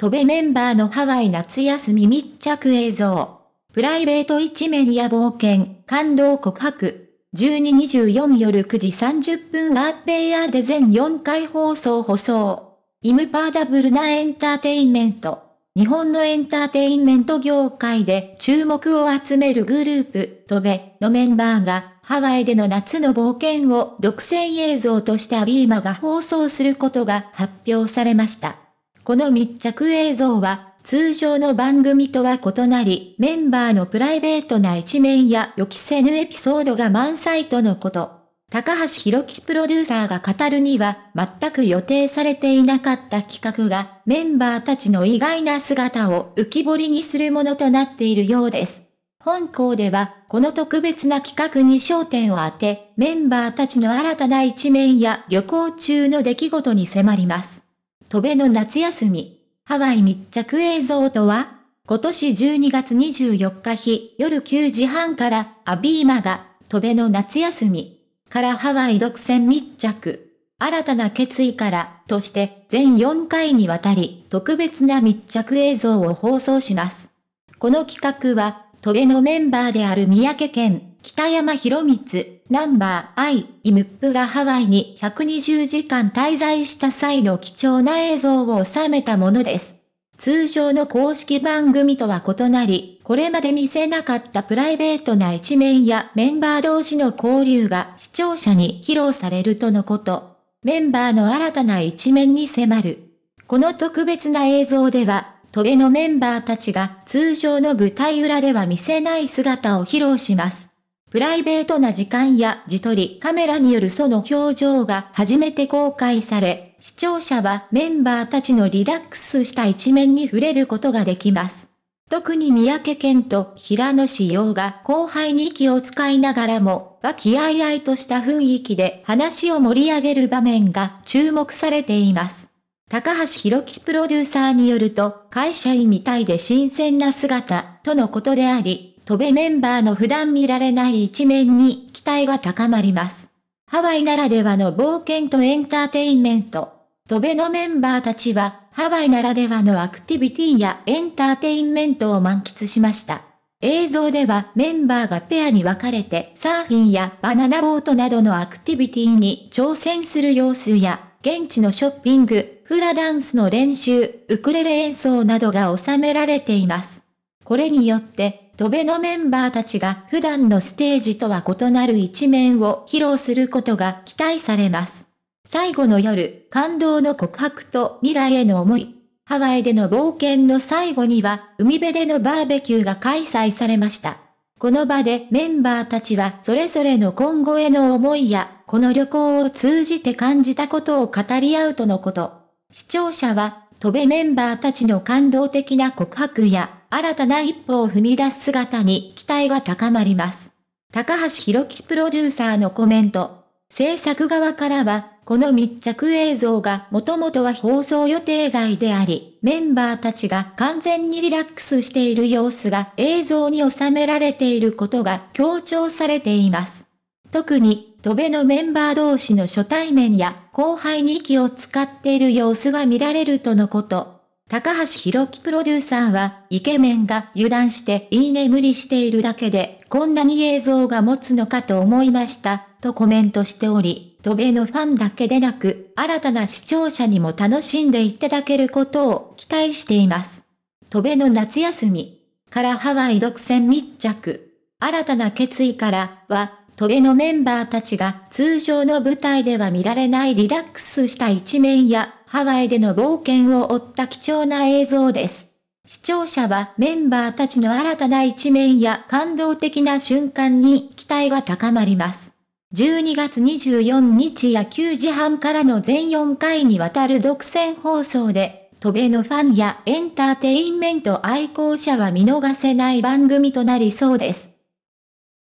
飛べメンバーのハワイ夏休み密着映像。プライベート一メディア冒険、感動告白。1224夜9時30分アッペイヤーで全4回放送補送。イムパーダブルなエンターテインメント。日本のエンターテインメント業界で注目を集めるグループ、トベのメンバーが、ハワイでの夏の冒険を独占映像としたビーマが放送することが発表されました。この密着映像は、通常の番組とは異なり、メンバーのプライベートな一面や予期せぬエピソードが満載とのこと。高橋博樹プロデューサーが語るには、全く予定されていなかった企画が、メンバーたちの意外な姿を浮き彫りにするものとなっているようです。本校では、この特別な企画に焦点を当て、メンバーたちの新たな一面や旅行中の出来事に迫ります。戸部の夏休み、ハワイ密着映像とは今年12月24日日夜9時半からアビーマが戸部の夏休みからハワイ独占密着新たな決意からとして全4回にわたり特別な密着映像を放送します。この企画は戸部のメンバーである三宅県北山博光、ナンバー I、イムップがハワイに120時間滞在した際の貴重な映像を収めたものです。通常の公式番組とは異なり、これまで見せなかったプライベートな一面やメンバー同士の交流が視聴者に披露されるとのこと。メンバーの新たな一面に迫る。この特別な映像では、トゲのメンバーたちが通常の舞台裏では見せない姿を披露します。プライベートな時間や自撮り、カメラによるその表情が初めて公開され、視聴者はメンバーたちのリラックスした一面に触れることができます。特に三宅健と平野志陽が後輩に息を使いながらも、和気あいあいとした雰囲気で話を盛り上げる場面が注目されています。高橋博樹プロデューサーによると、会社員みたいで新鮮な姿、とのことであり、飛べメンバーの普段見られない一面に期待が高まります。ハワイならではの冒険とエンターテインメント。飛べのメンバーたちは、ハワイならではのアクティビティやエンターテインメントを満喫しました。映像ではメンバーがペアに分かれてサーフィンやバナナボートなどのアクティビティに挑戦する様子や、現地のショッピング、フラダンスの練習、ウクレレ演奏などが収められています。これによってドベのメンバーたちが普段のステージとは異なる一面を披露することが期待されます。最後の夜、感動の告白と未来への思い。ハワイでの冒険の最後には、海辺でのバーベキューが開催されました。この場でメンバーたちはそれぞれの今後への思いや、この旅行を通じて感じたことを語り合うとのこと。視聴者は、飛べメンバーたちの感動的な告白や、新たな一歩を踏み出す姿に期待が高まります。高橋博樹プロデューサーのコメント。制作側からは、この密着映像がもともとは放送予定外であり、メンバーたちが完全にリラックスしている様子が映像に収められていることが強調されています。特に、戸辺のメンバー同士の初対面や後輩に息を使っている様子が見られるとのこと。高橋博樹プロデューサーは、イケメンが油断していい眠りしているだけで、こんなに映像が持つのかと思いました、とコメントしており、渡米のファンだけでなく、新たな視聴者にも楽しんでいただけることを期待しています。渡米の夏休みからハワイ独占密着。新たな決意からは、渡米のメンバーたちが通常の舞台では見られないリラックスした一面やハワイでの冒険を追った貴重な映像です。視聴者はメンバーたちの新たな一面や感動的な瞬間に期待が高まります。12月24日や9時半からの全4回にわたる独占放送で、渡米のファンやエンターテインメント愛好者は見逃せない番組となりそうです。